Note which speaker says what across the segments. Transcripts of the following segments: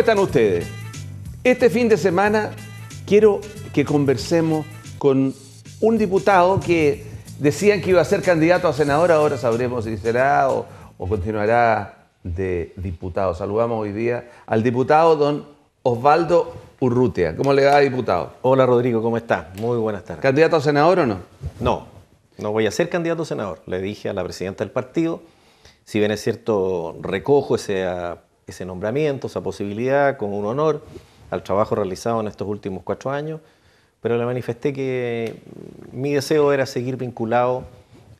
Speaker 1: están ustedes? Este fin de semana quiero que conversemos con un diputado que decían que iba a ser candidato a senador, ahora sabremos si será o, continuará de diputado. Saludamos hoy día al
Speaker 2: diputado don Osvaldo Urrutia. ¿Cómo le va, diputado? Hola, Rodrigo, ¿cómo está? Muy buenas tardes. ¿Candidato a senador o no? No, no voy a ser candidato a senador. Le dije a la presidenta del partido, si bien es cierto, recojo ese ese nombramiento, esa posibilidad, con un honor al trabajo realizado en estos últimos cuatro años, pero le manifesté que mi deseo era seguir vinculado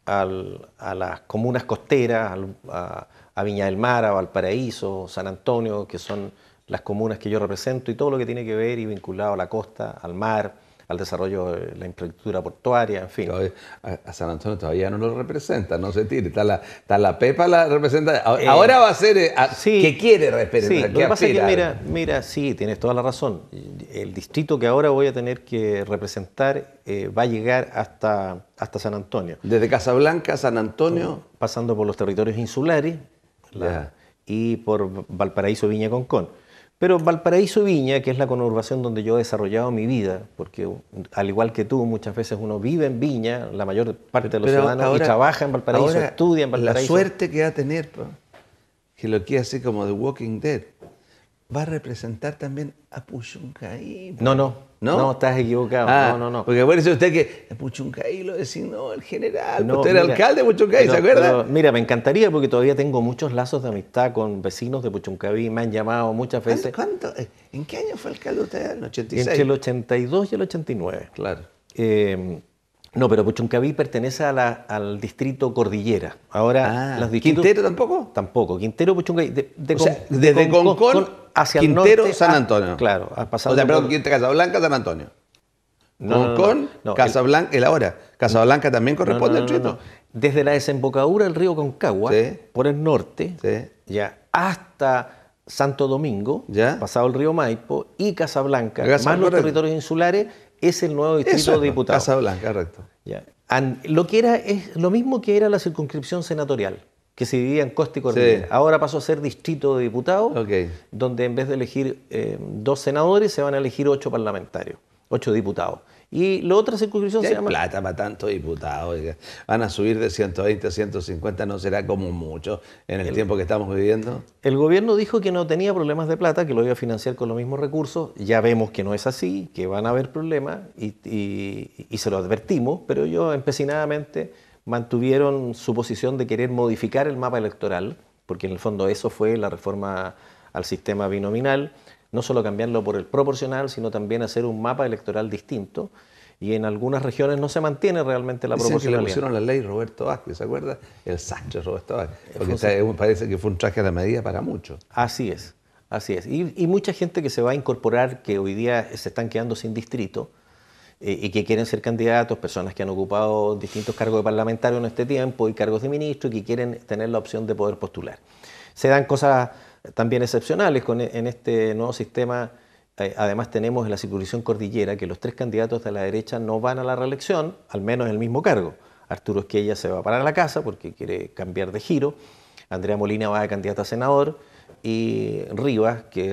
Speaker 2: a las comunas costeras, a, a, Viña del Mar, a Valparaíso, San Antonio, que son las comunas que yo represento y todo lo que tiene que ver y vinculado a la costa, al mar, al desarrollo de la infraestructura portuaria, en fin. a San Antonio todavía no lo representa, no se tiene. Está la, Pepa la representa. Eh, ahora
Speaker 1: va a ser eh, ¿qué que quiere representar. lo que pasa es que, mira,
Speaker 2: mira, sí, tienes toda la razón. El distrito que ahora voy a tener que representar eh, va a llegar hasta, hasta San Antonio. Desde Casablanca a San Antonio. Pasando por los territorios insulares y por Valparaíso, Viña Concón. Pero Valparaíso Viña, que es la conurbación donde yo he desarrollado mi vida, porque al igual que tú, muchas veces uno vive en Viña, la mayor parte de los ciudadanos, y trabaja en Valparaíso, estudia en Valparaíso. La
Speaker 1: suerte que va a tener,
Speaker 2: que lo quiera hacer como The Walking Dead,
Speaker 1: va a representar también a Puchuncaí. Pues. No, no. ¿No? No, estás equivocado. Ah, no, no, no. Porque
Speaker 2: acuérdese usted que
Speaker 1: Puchuncaí lo designó el general. No, usted era alcalde de Puchuncaí, ¿se acuerda?
Speaker 2: mira, me encantaría porque todavía tengo muchos lazos de amistad con vecinos de Puchuncaí. Me han llamado muchas veces. ¿Cuánto? Eh,
Speaker 1: ¿En qué año fue alcalde usted? ¿En el 86? Entre el
Speaker 2: 82 y el 89. Claro. Em, no, pero Puchuncaví pertenece al distrito Cordillera. Ahora, ah, ¿Quintero tampoco? Tampoco. Quintero, Puchuncaví. o sea, desde Concón hacia Quintero, San Antonio. claro, ha pasado. O sea, perdón, Casablanca, San Antonio. No, Concón, Casablanca, el, ahora. Casablanca también corresponde al distrito. Desde la desembocadura del río Concagua, por el norte, ya hasta Santo Domingo, pasado el río Maipo, y Casablanca, más los territorios insulares, es el nuevo distrito de diputados. Casablanca, correcto. lo que era es lo mismo que era la circunscripción senatorial, que se dividía en costa y cordillera. Ahora pasó a ser distrito de diputados, donde en vez de elegir eh, dos senadores, se van a elegir ocho parlamentarios, ocho diputados. Y
Speaker 1: la otra circunscripción se llama. plata para tantos diputados. Van a subir de 120 a 150, ¿no
Speaker 2: será como mucho en el, tiempo que estamos viviendo? El gobierno dijo que no tenía problemas de plata, que lo iba a financiar con los mismos recursos. Ya vemos que no es así, que van a haber problemas y, y se lo advertimos, pero ellos empecinadamente mantuvieron su posición de querer modificar el mapa electoral, porque en el fondo eso fue la reforma al sistema binominal no solo cambiarlo por el proporcional, sino también hacer un mapa electoral distinto. Y en algunas regiones no se mantiene realmente la Dicen Que le pusieron la ley Roberto Vázquez, ¿se acuerda? El sánchez Roberto Vázquez. Porque eh, parece que fue un traje a la medida para muchos. Así es, así es. Y, y, mucha gente que se va a incorporar, que hoy día se están quedando sin distrito, eh, y que quieren ser candidatos, personas que han ocupado distintos cargos de parlamentarios en este tiempo y cargos de ministro y que quieren tener la opción de poder postular. Se dan cosas también excepcionales e, en este nuevo sistema. Eh, además tenemos en la circunscripción cordillera que los tres candidatos de la derecha no van a la reelección, al menos en el mismo cargo. Arturo Esquella se va para la casa porque quiere cambiar de giro, Andrea Molina va de candidata a senador y Rivas, que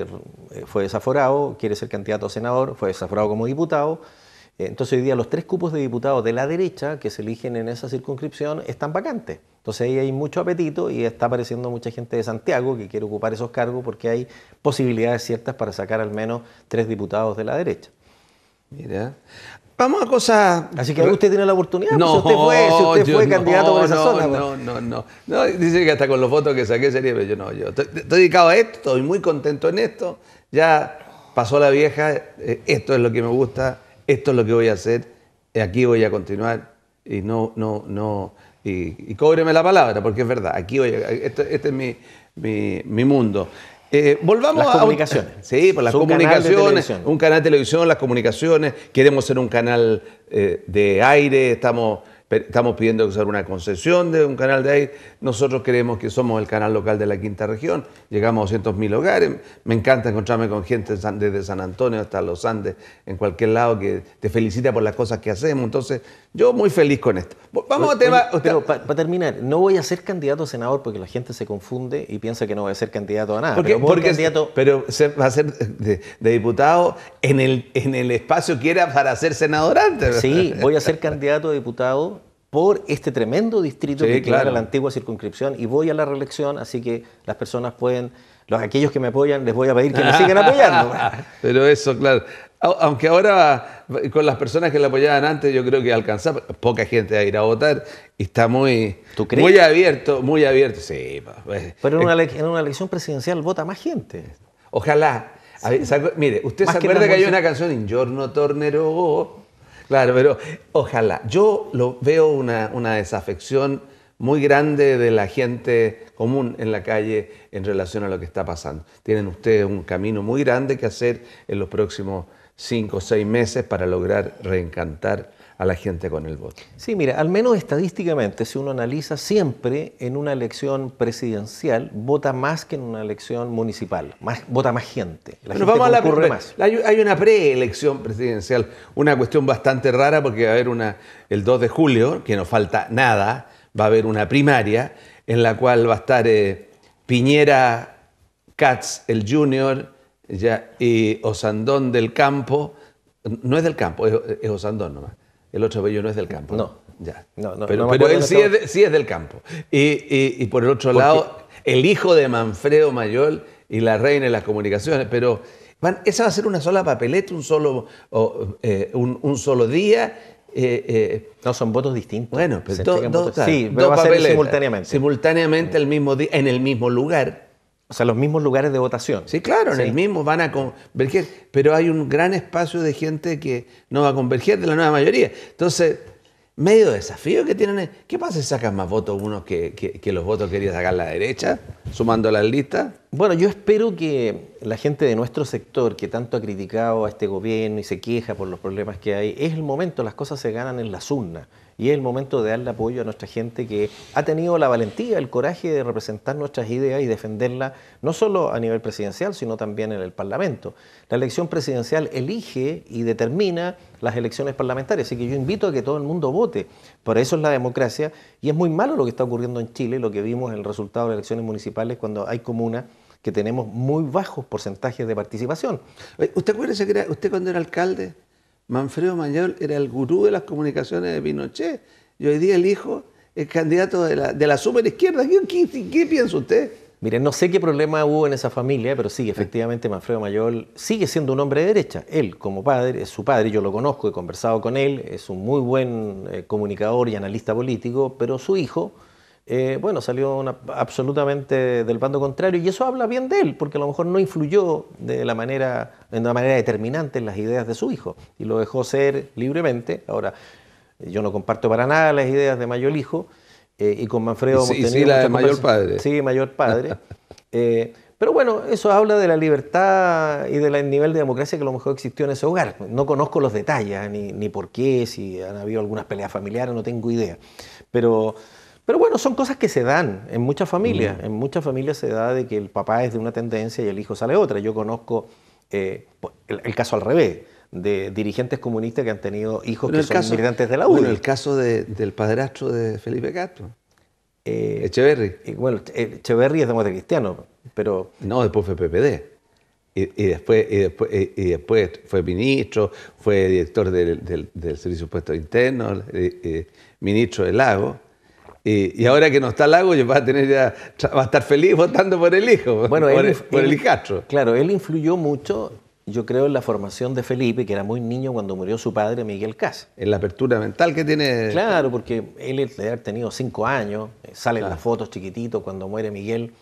Speaker 2: eh, fue desaforado, quiere ser candidato a senador, fue desaforado como diputado, eh, entonces hoy día los tres cupos de diputados de la derecha que se eligen en esa circunscripción están vacantes. Entonces ahí hay mucho apetito y está apareciendo mucha gente de Santiago que quiere ocupar esos cargos porque hay posibilidades ciertas para sacar al menos tres diputados de la derecha. Mira. Vamos a cosas. Así que usted tiene la oportunidad. Pues, no, usted fue, candidato no, por esa zona. Pues. No, no, no,
Speaker 1: no. Dice que hasta con los votos que saqué sería. Pero yo no, yo estoy dedicado a esto, estoy muy contento en esto. Ya pasó la vieja, eh, esto es lo que me gusta esto es lo que voy a hacer, aquí voy a continuar y no, no, no, y, cóbreme la palabra, porque es verdad, aquí voy este, es mi, mi, mundo. Eh, volvamos las Comunicaciones. Sí, por pues las comunicaciones. un canal de televisión, las comunicaciones. Queremos ser un canal eh, de aire, estamos estamos pidiendo que sea una concesión de un canal de ahí, Nosotros creemos que somos el canal local de la quinta región. Llegamos a 200.000 hogares. Me encanta encontrarme con gente desde San Antonio hasta los Andes, en cualquier lado, que te felicita por las cosas
Speaker 2: que hacemos. Entonces, yo muy feliz con esto. Vamos a tema. para terminar, no voy a ser candidato a senador porque la gente se confunde y piensa que no voy a ser candidato a nada. Porque, pero, va a ser de, diputado en el, en el espacio que era para ser senador antes. Sí, voy a ser candidato a diputado por este tremendo distrito que la antigua circunscripción y voy a la reelección, así que las personas pueden, los aquellos que me apoyan, les voy a pedir que me sigan apoyando. Pero eso, claro. Aunque ahora con las personas que le apoyaban
Speaker 1: antes, yo creo que alcanzaba, poca gente va a ir a votar y está muy, muy abierto, muy abierto. Sí, pues. pero en una,
Speaker 2: en una elección presidencial vota más gente.
Speaker 1: Ojalá. mire, usted se acuerda que, hay una canción en Giorno Tornero Claro, pero ojalá. Yo lo veo una, una desafección muy grande de la gente común en la calle en relación a lo que está pasando. Tienen ustedes un camino muy grande que hacer en los próximos cinco o seis meses para lograr reencantar a la gente con el voto.
Speaker 2: Sí, mira, al menos estadísticamente, si uno analiza, siempre en una elección presidencial vota más que en una elección municipal, vota más gente. La vamos a la más.
Speaker 1: Hay, una preelección presidencial, una cuestión bastante rara porque va a haber una, el 2 de julio, que no falta nada, va a haber una primaria en la cual va a estar eh, Piñera Katz, el junior, ya, y Osandón del Campo, no es del campo, es, Osandón nomás. El otro bello no es del campo. No. Ya. No, no, pero, él sí es, del campo. Y, por el otro lado, el hijo de Manfredo Mayol y la reina de las comunicaciones. Pero van, esa va a ser una sola papeleta, un solo, eh, un, solo día.
Speaker 2: Eh, eh. No, son votos distintos. Bueno, pero dos, Sí, va a simultáneamente.
Speaker 1: Simultáneamente el mismo día, en el mismo lugar. O sea, los mismos lugares de votación. Sí, claro, en el mismo van a converger, pero hay un gran espacio de gente que no va a converger de la nueva mayoría. Entonces, medio desafío que tienen. ¿Qué pasa si sacas más votos unos que, los
Speaker 2: votos que quería sacar la derecha, sumando las listas? Bueno, yo espero que la gente de nuestro sector, que tanto ha criticado a este gobierno y se queja por los problemas que hay, es el momento, las cosas se ganan en las urnas y es el momento de darle apoyo a nuestra gente que ha tenido la valentía, el coraje de representar nuestras ideas y defenderlas no solo a nivel presidencial, sino también en el Parlamento. La elección presidencial elige y determina las elecciones parlamentarias, así que yo invito a que todo el mundo vote. Por eso es la democracia y es muy malo lo que está ocurriendo en Chile, lo que vimos en el resultado de las elecciones municipales cuando hay comunas que tenemos muy bajos porcentajes de participación. Eh, ¿Usted acuerda usted cuando era alcalde Manfredo Mayor era el gurú
Speaker 1: de las comunicaciones de Pinochet y hoy día el hijo es candidato de la, de izquierda. ¿Qué, piensa usted?
Speaker 2: Miren, no sé qué problema hubo en esa familia, pero sí, efectivamente, Manfredo Mayor sigue siendo un hombre de derecha. Él, como padre, es su padre, yo lo conozco, he conversado con él, es un muy buen eh, comunicador y analista político, pero su hijo eh, bueno, salió absolutamente del bando contrario y eso habla bien de él, porque a lo mejor no influyó de la manera, una manera determinante en las ideas de su hijo y lo dejó ser libremente. Ahora, eh, yo no comparto para nada las ideas de Mayor Hijo eh, y con Manfredo... sí, Mayor Padre. Sí, Mayor Padre. pero bueno, eso habla de la libertad y del nivel de democracia que a lo mejor existió en ese hogar. No conozco los detalles, ni, ni por qué, si han habido algunas peleas familiares, no tengo idea. Pero pero bueno, son cosas que se dan en muchas familias. En muchas familias se da de que el papá es de una tendencia y el hijo sale otra. Yo conozco eh, el, caso al revés de dirigentes comunistas que han tenido hijos que son militantes
Speaker 1: de la UDI. Bueno, el caso del padrastro de Felipe Castro. Eh, Echeverry. Eh, bueno, Echeverry es demócrata cristiano, pero... No, después fue PPD. Y, después, fue ministro, fue director del, Servicio de Interno, ministro del Lago. Y, ahora que no está Lago, va a, tener ya, va a estar feliz votando por el
Speaker 2: hijo, bueno, por, el, hijastro. Claro, él influyó mucho, yo creo, en la formación de Felipe, que era muy niño cuando murió su padre, Miguel Cas. En la apertura mental que tiene. Claro, porque él le haber tenido cinco años, eh, salen las fotos chiquitito cuando muere Miguel.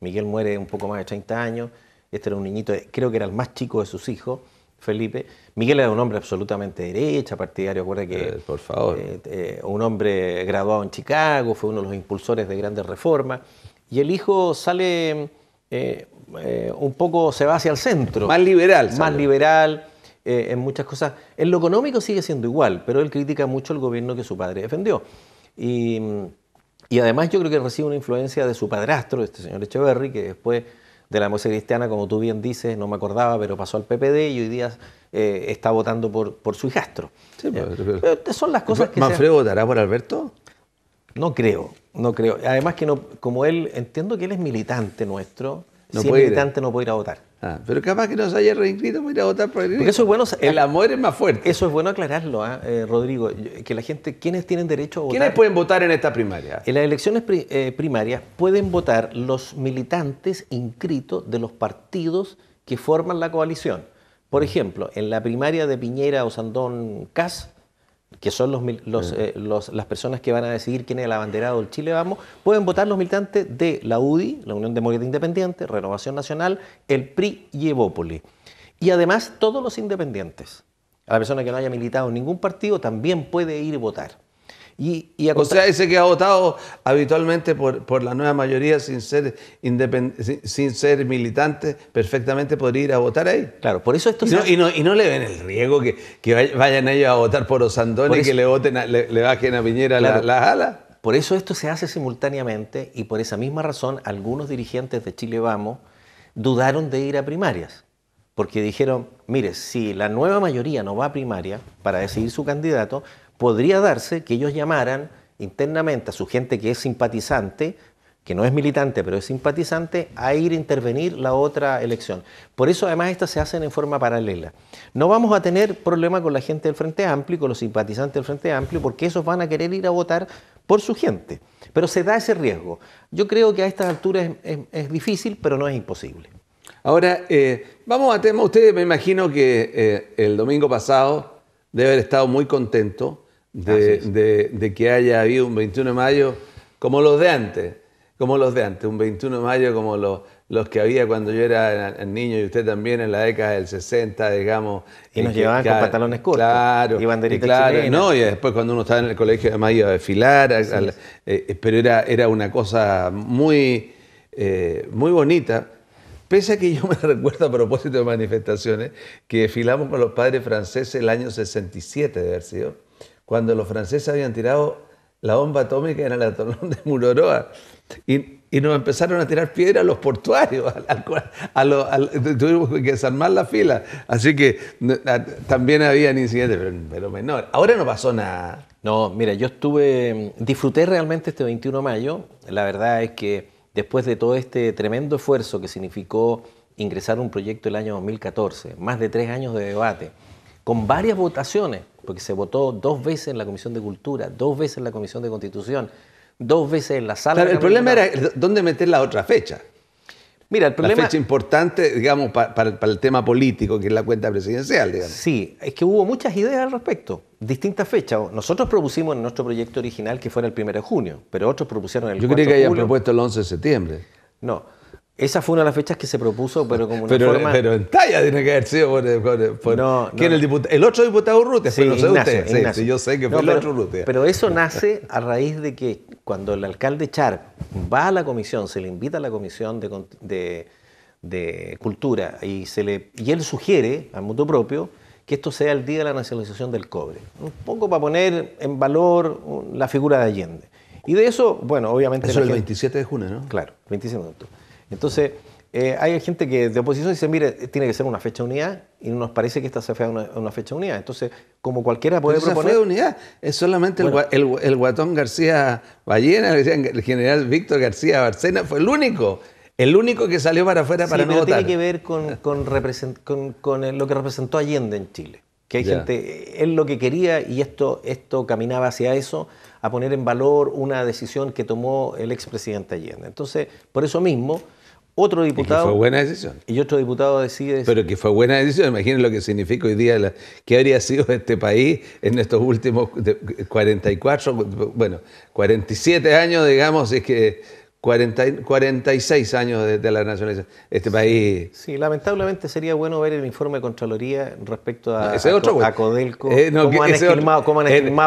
Speaker 2: Miguel muere un poco más de 30 años. Este era un niñito, eh, creo que era el más chico de sus hijos, Felipe. Miguel era un hombre absolutamente derecha, partidario, acuerda que... Eh, por favor. Eh, eh, un hombre graduado en Chicago, fue uno de los impulsores de grandes reformas. Y el hijo sale un poco, se va hacia el centro. Más liberal. Más liberal en muchas cosas. En lo económico sigue siendo igual, pero él critica mucho el gobierno que su padre defendió. Y, y además yo creo que recibe una influencia de su padrastro, este señor Echeverry, que después de la democracia cristiana, como tú bien dices, no me acordaba, pero pasó al PPD y hoy día eh, está votando por, por su hijastro. Sí, pues, pero, son las cosas que... ¿Manfredo votará por Alberto? No creo, no creo. Además que no, como él, entiendo que él es militante nuestro, si es militante no puede ir a votar. Ah, pero capaz que no se haya
Speaker 1: reinscrito para ir a votar por el eso
Speaker 2: es bueno. El eh, amor es más fuerte. Eso es bueno aclararlo, ¿ah? eh, Rodrigo. Que la gente, ¿quiénes tienen derecho a votar? ¿Quiénes pueden votar en esta primaria? En las elecciones eh, primarias pueden votar los militantes inscritos de los partidos que forman la coalición. Por ejemplo, en la primaria de Piñera o Sandón Cas, que son eh, los, las personas que van a decidir quién es el abanderado del Chile Vamos, pueden votar los militantes de la UDI, la Unión Demócrata Independiente, Renovación Nacional, el PRI y Evópoli. Y además todos los independientes. A la persona que no haya militado en ningún partido también puede ir a votar o sea, ese que ha votado habitualmente por, la
Speaker 1: nueva mayoría sin ser, sin, sin, ser militante, perfectamente podría ir a votar ahí. Claro, por eso esto... Y, no, y, no, le ven el riesgo que, vayan ellos a votar por Osandón y que le, voten
Speaker 2: le, bajen a Piñera las la alas. Por eso esto se hace simultáneamente y por esa misma razón algunos dirigentes de Chile Vamos dudaron de ir a primarias porque dijeron, mire, si la nueva mayoría no va a primaria para decidir su candidato, podría darse que ellos llamaran internamente a su gente que es simpatizante, que no es militante, pero es simpatizante, a ir a intervenir la otra elección. Por eso además estas se hacen en forma paralela. No vamos a tener problema con la gente del Frente Amplio, con los simpatizantes del Frente Amplio, porque esos van a querer ir a votar por su gente. Pero se da ese riesgo. Yo creo que a estas alturas es difícil, pero no es imposible. Ahora, eh, vamos
Speaker 1: a tema. ustedes me imagino que eh, el domingo pasado debe haber estado muy contento de, que haya habido un 21 de mayo como los de antes, como los de antes, un 21 de mayo como los, que había cuando yo era niño y usted también en la década del 60, digamos. Y nos llevaban con pantalones cortos. Claro. Y banderitas claro, No, y después cuando uno estaba en el colegio además iba a desfilar, eh, pero era, era una cosa muy, muy bonita Pese a que yo me recuerdo a propósito de manifestaciones que filamos con los padres franceses el año 67 de haber sido, cuando los franceses habían tirado la bomba atómica en el atolón de Muroroa y, y nos empezaron a tirar piedras a los portuarios, a, tuvimos que desarmar la fila, así que también habían incidentes, pero, pero menor. Ahora no pasó
Speaker 2: nada. No, mira, yo estuve, disfruté realmente este 21 de mayo, la verdad es que después de todo este tremendo esfuerzo que significó ingresar un proyecto el año 2014, más de tres años de debate, con varias votaciones, porque se votó dos veces en la Comisión de Cultura, dos veces en la Comisión de Constitución, dos veces en la sala. el problema era dónde meter la otra fecha.
Speaker 1: Mira, el La fecha importante, digamos, para, el tema político, que es la cuenta
Speaker 2: presidencial, digamos. Sí, es que hubo muchas ideas al respecto, distintas fechas. Nosotros propusimos en nuestro proyecto original que fuera el 1 de junio, pero otros propusieron el Yo creía que hayan propuesto
Speaker 1: el 11 de septiembre.
Speaker 2: No, esa fue una de las fechas que se propuso, pero como una pero, Pero en talla tiene
Speaker 1: que haber sido el diputado? El otro diputado Urrutia, pero no sé usted. yo sé que fue el otro Urrutia. Pero eso nace
Speaker 2: a raíz de que cuando el alcalde Char va a la comisión, se le invita a la comisión de, Cultura y, se le, y él sugiere, al mutuo propio, que esto sea el Día de la Nacionalización del Cobre. Un poco para poner en valor la figura de Allende. Y de eso, bueno, obviamente... Eso es el 27 de junio, ¿no? Claro, 27 de junio. Entonces, eh, hay gente que de oposición dice, mire, tiene que ser una fecha de unidad y nos parece que esta se fue una, una fecha de unidad. Entonces, como cualquiera puede proponer... unidad, es solamente el, el, guatón García Ballena, el general Víctor García
Speaker 1: Barcena, fue el único. El único que salió para afuera sí, para pero no tiene que
Speaker 2: ver con, con, con, lo que representó Allende en Chile. Que hay gente, él lo que quería, y esto, esto caminaba hacia eso, a poner en valor una decisión que tomó el expresidente Allende. Entonces, por eso mismo, otro diputado. Y fue buena decisión. Y otro diputado decide. Pero
Speaker 1: que fue buena decisión. imagínense lo que significa hoy día, qué habría sido este país en estos últimos 44, bueno, 47 años, digamos, es que 46 años desde la nacionalización. Este país.
Speaker 2: Sí, lamentablemente sería bueno ver el informe de Contraloría respecto a, ese a, otro, eh, cómo,
Speaker 1: han eh, esquilmado,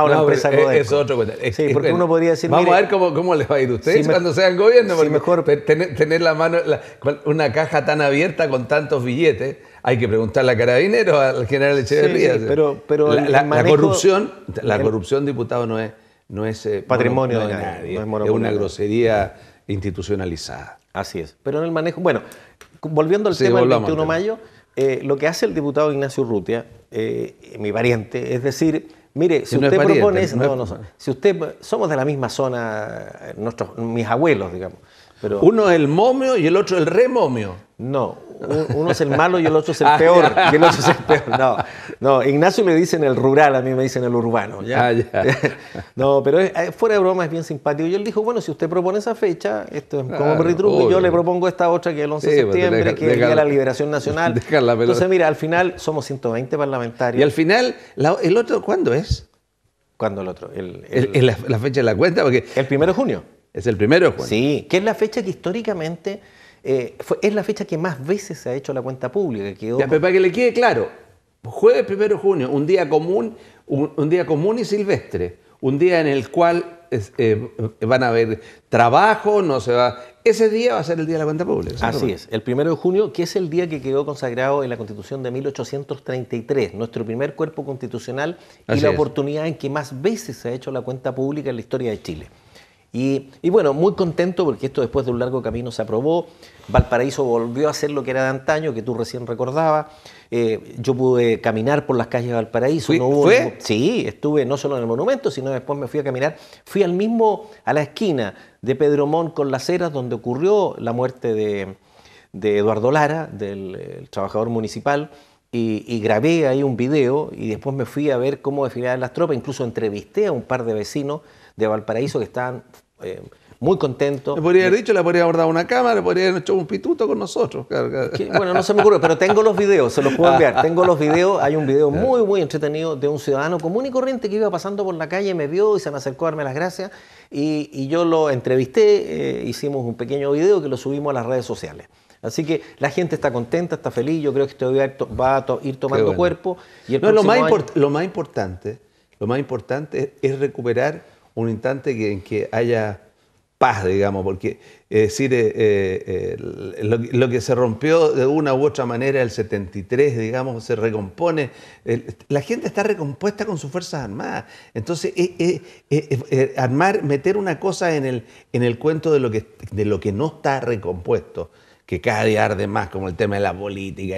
Speaker 1: la empresa eh, Es otro cuenta. Sí, porque uno podría decir. Vamos a ver cómo, cómo les va
Speaker 2: a ir a ustedes cuando sean gobierno.
Speaker 1: mejor, tener, la mano, una caja tan abierta con tantos billetes. Hay que preguntarle a carabineros, al general Echeverría. Sí, pero, pero la, la, corrupción, la corrupción, diputado, no es, no es patrimonio de nadie. es, una grosería institucionalizada.
Speaker 2: Así es. Pero en el manejo, bueno, volviendo al tema del 21 de mayo, eh, lo que hace el diputado Ignacio Rutia, eh, mi pariente, es decir, mire, si, usted propone, no, no, si usted somos de la misma zona, eh, nuestros, mis abuelos, digamos. Uno es el momio y el otro el remomio. No, uno es el malo y el otro es el ah, peor. es el No, no Ignacio me dicen el rural, a mí me dicen el urbano. Ah, no, pero fuera de broma es bien simpático. Y él dijo, bueno, si usted propone esa fecha, esto es como me yo le propongo esta otra que es el 11 de pues, septiembre, que es Día de la Liberación Nacional. Entonces, mira, al final somos 120 parlamentarios. Y al final, ¿el otro cuándo es? ¿Cuándo el otro? El, la, fecha de la cuenta, porque... El primero de junio. Es el primero de junio. Sí, que es la fecha que históricamente eh, es la fecha que más veces se ha hecho la cuenta pública. ya,
Speaker 1: para que le quede claro, jueves primero de junio, un día común,
Speaker 2: un, día común y
Speaker 1: silvestre, un día en el cual eh, van a haber trabajo, no se va.
Speaker 2: Ese día va a ser el día de la cuenta pública. Así es, el primero de junio, que es el día que quedó consagrado en la Constitución de 1833, nuestro primer cuerpo constitucional y la oportunidad en que más veces se ha hecho la cuenta pública en la historia de Chile. Y, bueno, muy contento porque esto después de un largo camino se aprobó. Valparaíso volvió a ser lo que era de antaño, que tú recién recordabas. Eh, yo pude caminar por las calles de Valparaíso. Sí, estuve no solo en el monumento, sino después me fui a caminar. Fui al mismo, a la esquina de Pedro Mont con Las Heras, donde ocurrió la muerte de, Eduardo Lara, del trabajador municipal. Y, grabé ahí un video y después me fui a ver cómo desfilaban las tropas, incluso entrevisté a un par de vecinos de Valparaíso que estaban eh, muy contento. Le podría haber dicho, le podría haber dado una cámara, le podría haber hecho un pituto con nosotros. bueno, no se me ocurre,
Speaker 1: pero tengo los videos,
Speaker 2: se los puedo enviar. Tengo los videos, hay un video muy, muy entretenido de un ciudadano común y corriente que iba pasando por la calle, me vio y se me acercó a darme las gracias. Y, yo lo entrevisté, eh, hicimos un pequeño video que lo subimos a las redes sociales. Así que la gente está contenta, está feliz, yo creo que esto va a, ir tomando cuerpo. Y no, lo, más lo más importante, lo más importante
Speaker 1: es recuperar un instante en que haya paz, digamos, porque es eh, decir, eh, eh, lo, que se rompió de una u otra manera el 73, digamos, se recompone. la gente está recompuesta con sus Fuerzas Armadas. Entonces, armar, meter una cosa en el, en el cuento de lo, que, de lo que no está recompuesto que cada día arde más, como el tema de la política,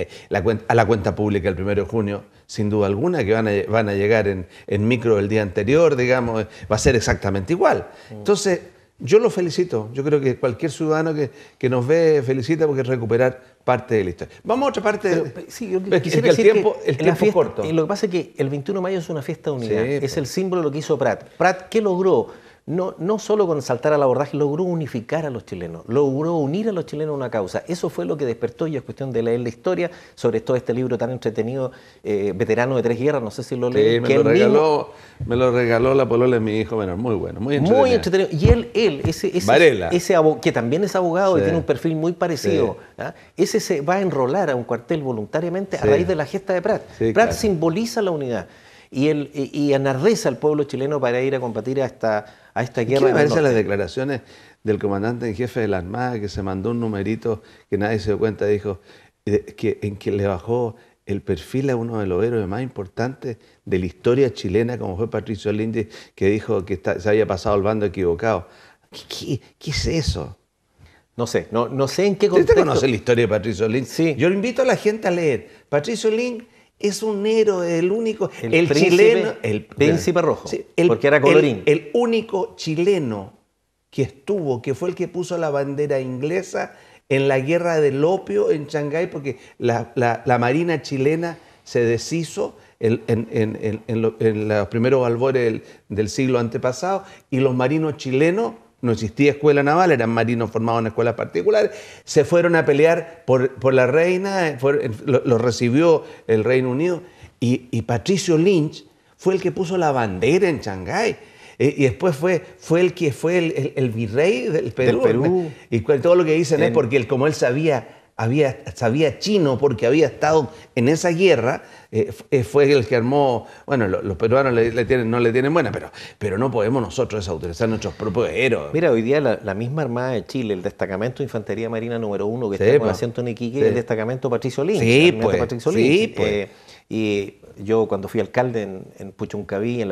Speaker 1: a la cuenta pública el 1 de junio, sin duda alguna, que van a, llegar en, micro el día anterior, digamos, va a ser exactamente igual. Mm. Entonces, yo lo felicito. Yo creo que cualquier ciudadano que, que nos ve felicita porque es recuperar parte de la historia.
Speaker 2: Vamos a otra parte. sí, yo quisiera que el tiempo, que el tiempo corto. Lo que pasa es que el 21 de mayo es una fiesta unida. unidad. es pues. el símbolo de lo que hizo Pratt. Pratt ¿qué logró? no, solo con saltar al abordaje, logró unificar a los chilenos, logró unir a los chilenos a una causa. Eso fue lo que despertó y es cuestión de leer la historia, sobre todo este libro tan entretenido, eh, Veterano de Tres Guerras, no sé si lo leí. me, lo regaló, me lo
Speaker 1: regaló la polola de mi hijo menor, muy bueno, muy entretenido. Muy entretenido.
Speaker 2: Y él, él ese, ese, que también es abogado y tiene un perfil muy parecido, ¿ah? ese se va a enrolar a un cuartel voluntariamente a raíz de la gesta de Pratt. Pratt simboliza la unidad y, el, y al pueblo chileno para ir a combatir a esta, a esta guerra. ¿Qué me parecen las
Speaker 1: declaraciones del comandante en jefe de la Armada que se mandó un numerito que nadie se dio cuenta? Dijo eh, que, en que le bajó el perfil a uno de los héroes más importantes de la historia chilena, como fue Patricio Lindy que dijo que se había pasado al bando equivocado. ¿Qué, qué, es eso? No sé, no, no sé en qué contexto. ¿Usted conoce la historia de Patricio Lin? Sí. Yo invito a la gente a leer. Patricio Lin es un héroe, el único, el, chileno, el príncipe rojo, porque era colorín, el, único chileno que estuvo, que fue el que puso la bandera inglesa en la guerra del opio en Shanghái, porque la, marina chilena se deshizo en, los primeros albores del siglo antepasado y los marinos chilenos no existía escuela naval, eran marinos formados en escuelas particulares, se fueron a pelear por, por la reina, lo, recibió el Reino Unido, y, Patricio Lynch fue el que puso la bandera en Shanghái. Y, después fue, fue el que fue el, virrey del Perú. Y todo lo que dicen es porque él, como él sabía había, sabía chino porque había estado en esa guerra, eh, eh, fue el que armó, bueno, los, peruanos no le tienen buena,
Speaker 2: pero, pero no podemos nosotros desautorizar nuestros propios héroes. Mira, hoy día la, misma Armada de Chile, el destacamento de Infantería Marina número uno que está con pues. asiento en Iquique, el destacamento Patricio Sí, pues, Patricio Lynch. Sí, pues. Eh, y yo cuando fui alcalde en, en Puchuncaví,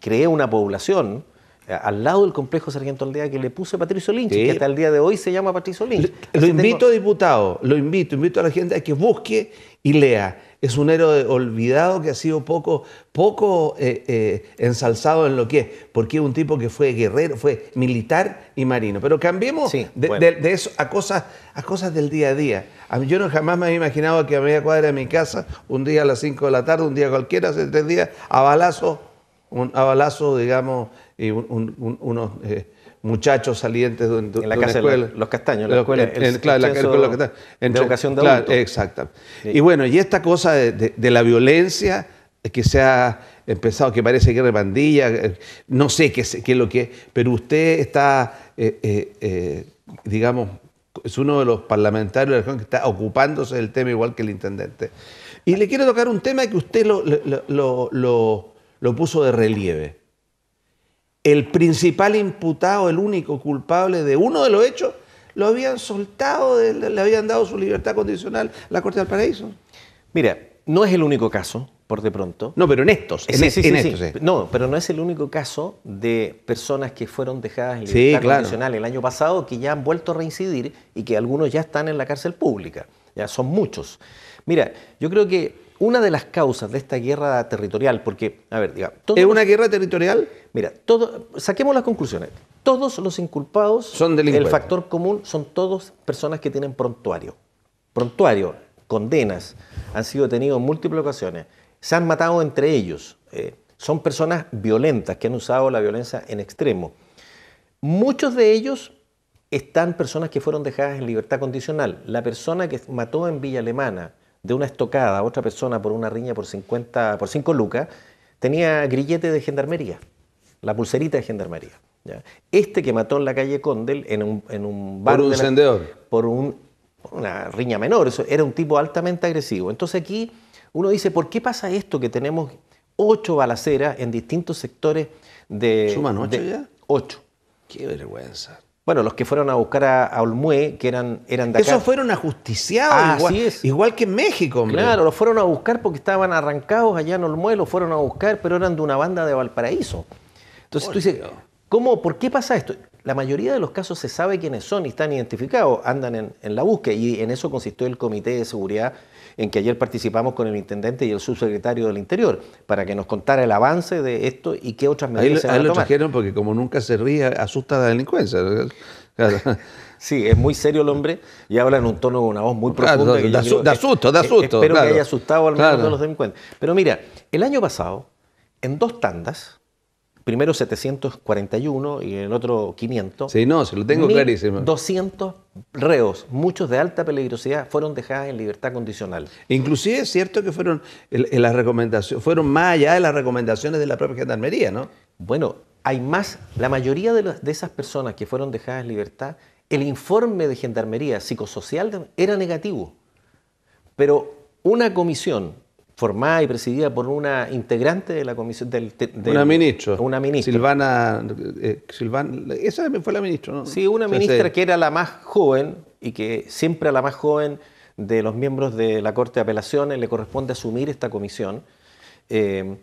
Speaker 2: creé una población eh, al lado del complejo Sargento Aldea que le puse Patricio Lynch, que hasta el día de hoy se llama Patricio Lynch. Lo, invito, diputado, lo invito, invito a la gente a que busque
Speaker 1: y lea. Es un héroe olvidado que ha sido poco, poco eh, eh, ensalzado en lo que es, porque es un tipo que fue guerrero, fue militar y marino. Pero cambiemos de, eso a cosas, a cosas del día a día. Yo no jamás me había imaginado que a media cuadra de mi casa, un día a las 5 de la tarde, un día cualquiera, hace tres días, a balazo, un, a balazo, digamos, y unos eh, muchachos salientes de, en la los castaños, la la, escuela de educación de Exacto. Y bueno, y esta cosa de, la violencia eh, que se ha empezado, que parece que de pandilla, eh, no sé qué, qué es lo que es, pero usted está, digamos, es uno de los parlamentarios de la región que está ocupándose del tema igual que el intendente. Y le quiero tocar un tema que usted lo, lo puso de relieve el principal imputado, el único culpable de uno de los hechos, lo habían soltado, le habían dado su libertad condicional la Corte del Paraíso.
Speaker 2: Mira, no es el único caso, por de pronto. No, pero en estos. En, No, pero no es el único caso de personas que fueron dejadas en libertad condicional el año pasado que ya han vuelto a reincidir y que algunos ya están en la cárcel pública. Ya son muchos. Mira, yo creo que una de las causas de esta guerra territorial, porque, a ver, diga, ¿Es una guerra territorial? Mira, todo, saquemos las conclusiones. Todos los inculpados... Son delincuentes. El factor común son todos personas que tienen prontuario. Prontuario, condenas, han sido detenidos en múltiples ocasiones, se han matado entre ellos. Eh, son personas violentas que han usado la violencia en extremo. Muchos de ellos están personas que fueron dejadas en libertad condicional. La persona que mató en Villa Alemana, de una estocada a otra persona por una riña por 50, por 5 lucas, tenía grillete de gendarmería, la pulserita de gendarmería. Este que mató en la calle Condel, en un, en bar. Por un encendedor. por, una riña menor, eso, era un tipo altamente agresivo. Entonces aquí uno dice, ¿por qué pasa esto que tenemos ocho balaceras en distintos sectores de. ¿Suman ocho ya? Ocho. Qué vergüenza. Bueno, los que fueron a buscar a, Olmue, que eran, eran de acá. Esos fueron ajusticiados, ah, igual, que en México, Claro, los fueron a buscar porque estaban arrancados allá en Olmué, los fueron a buscar, pero eran de una banda de Valparaíso. Entonces tú dices, ¿cómo, ¿por qué pasa esto? La mayoría de los casos se sabe quiénes son y están identificados, andan en, en la búsqueda, y en eso consistió el Comité de Seguridad en que ayer participamos con el intendente y el subsecretario del Interior para que nos contara el avance de esto y qué otras medidas se van lo trajeron
Speaker 1: porque como nunca se ríe, asusta la delincuencia.
Speaker 2: Sí, es muy serio el hombre y habla en un tono con una voz muy ah, profunda. da, asusto, da eh, asusto. Espero que haya asustado al menos a los delincuentes. Pero mira, el año pasado, en dos tandas, primero 741 y en otro 500. Sí, no, se lo tengo clarísimo. 200 reos, muchos de alta peligrosidad, fueron dejadas en libertad condicional.
Speaker 1: Inclusive es cierto que fueron, las recomendaciones, fueron más allá de las recomendaciones de la propia Gendarmería,
Speaker 2: ¿no? Bueno, hay más, la mayoría de esas personas que fueron dejadas en libertad, el informe de Gendarmería psicosocial era negativo, pero una comisión formada y presidida por una integrante de la comisión del, una ministra una Silvana eh, esa fue la ministra ¿no? sí una ministra que era la más joven y que siempre a la más joven de los miembros de la corte de apelaciones le corresponde asumir esta comisión eh,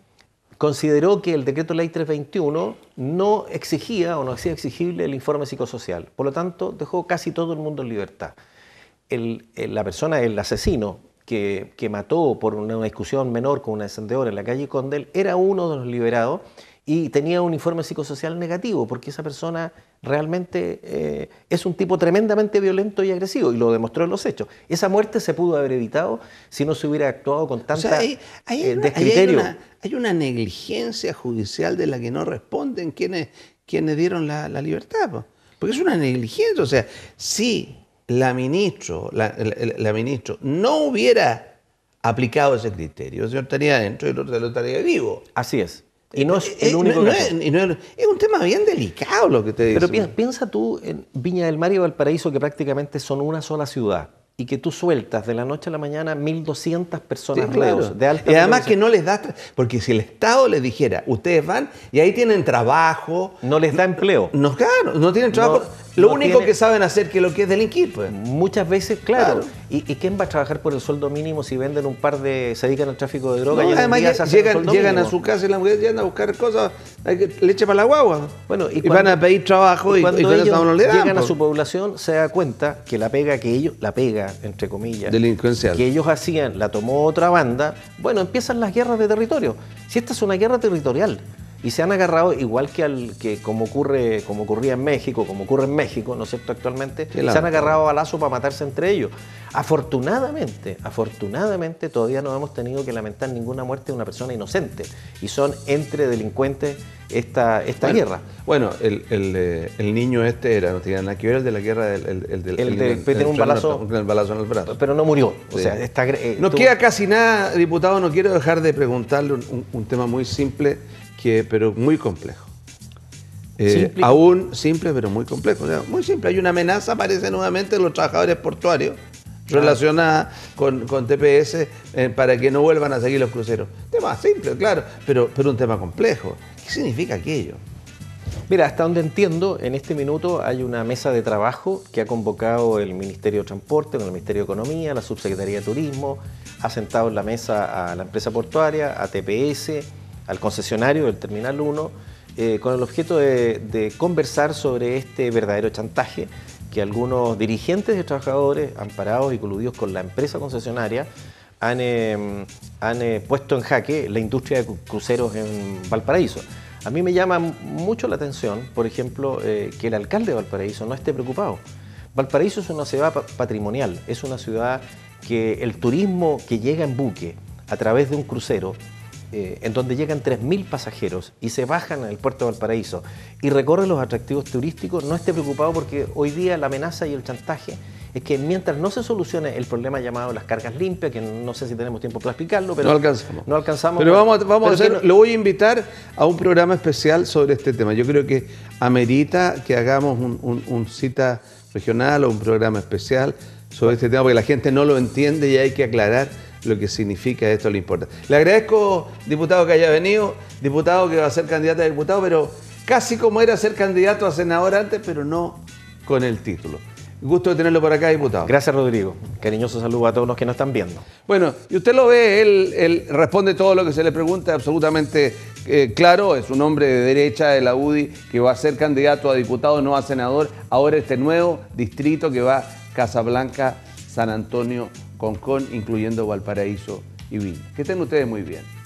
Speaker 2: consideró que el decreto ley 321 no exigía o no hacía exigible el informe psicosocial por lo tanto dejó casi todo el mundo en libertad eh, la persona el asesino que, mató por una discusión menor con un encendedora en la calle Condel, era uno de los liberados y tenía un informe psicosocial negativo, porque esa persona realmente eh, es un tipo tremendamente violento y agresivo, y lo demostró en los hechos. Esa muerte se pudo haber evitado si no se hubiera actuado con tanta eh, o hay, una, negligencia judicial
Speaker 1: de la que no responden quienes, quienes dieron la, libertad, porque es una negligencia, o sea, sí la ministro, la, ministro no hubiera aplicado ese criterio, el señor estaría dentro, y el otro estaría vivo. Así eh, eh, es. Y no es el único es,
Speaker 2: un tema bien delicado lo que te digo. Pero piensa, tú en Viña del Mar y Valparaíso, que prácticamente son una sola ciudad, y que tú sueltas de la noche a la mañana 1.200 personas de Y además que no les das, porque si el Estado les dijera, ustedes van y ahí tienen trabajo. No les da empleo. No, no tienen trabajo. Lo único que saben hacer que lo que es delinquir, pues. Muchas veces, claro. ¿Y, quién va a trabajar por el sueldo mínimo si venden un par de. se dedican al tráfico de drogas? además llegan, a su
Speaker 1: casa y las mujeres llegan a buscar cosas, leche para la guagua. Bueno, y, van a pedir trabajo y, cuando llegan a pues. su
Speaker 2: población se da cuenta que la pega que ellos, la pega, entre comillas, delincuencial. Que ellos hacían, la tomó otra banda. Bueno, empiezan las guerras de territorio. Si esta es una guerra territorial y se han agarrado igual que al que como ocurre como ocurría en México como ocurre en México no es cierto actualmente se han agarrado a para matarse entre ellos afortunadamente afortunadamente todavía no hemos tenido que lamentar ninguna muerte de una persona inocente y son entre delincuentes esta, esta guerra.
Speaker 1: Bueno, eh, el, niño este era, no tenía nada que era el de la guerra, del, el, el, del, el, un balazo, en, el balazo en el brazo. Pero no murió. O sea,
Speaker 2: eh, no queda
Speaker 1: casi nada, diputado, no quiero dejar de preguntarle un, un tema muy simple pero muy complejo. Eh, aún simple, pero muy complejo. muy simple. Hay una amenaza, aparece nuevamente, de los trabajadores portuarios relacionada con, TPS eh, para que no vuelvan a seguir los cruceros. Tema simple, claro, pero, pero un tema complejo.
Speaker 2: ¿Qué significa aquello? Mira, hasta donde entiendo, en este minuto hay una mesa de trabajo que ha convocado el Ministerio de Transporte, con el Ministerio de Economía, la Subsecretaría de Turismo, ha sentado en la mesa a la empresa portuaria, a TPS, al concesionario del Terminal 1 eh, con el objeto de, conversar sobre este verdadero chantaje que algunos dirigentes de trabajadores amparados y coludidos con la empresa concesionaria han, em, han eh, puesto en jaque la industria de cruceros en Valparaíso. A mí me llama mucho la atención, por ejemplo, eh, que el alcalde de Valparaíso no esté preocupado. Valparaíso es una ciudad patrimonial, es una ciudad que el turismo que llega en buque a través de un crucero eh, en donde llegan 3.000 pasajeros y se bajan al puerto de Valparaíso y recorren los atractivos turísticos, no esté preocupado porque hoy día la amenaza y el chantaje es que mientras no se solucione el problema llamado las cargas limpias, que no sé si tenemos tiempo para explicarlo, pero no alcanzamos. No alcanzamos pero vamos, a lo voy
Speaker 1: a invitar a un programa especial sobre este tema. Yo creo que amerita que hagamos un, un cita regional o un programa especial sobre este tema, porque la gente no lo entiende y hay que aclarar lo que significa esto le importa. Le agradezco, diputado, que haya venido, diputado que va a ser candidato a diputado, pero casi como era ser candidato a senador antes, pero no
Speaker 2: con el título. Gusto de tenerlo por acá, diputado. Gracias, Rodrigo. Cariñoso saludo a todos los que nos están viendo. Bueno,
Speaker 1: y usted lo ve, él, responde todo lo que se le pregunta, absolutamente eh, claro. Es un hombre de derecha de la UDI que va a ser candidato a diputado, no a senador. Ahora este nuevo distrito que va Casablanca, San Antonio, Kong, incluyendo Valparaíso y Viña. Que estén ustedes muy bien.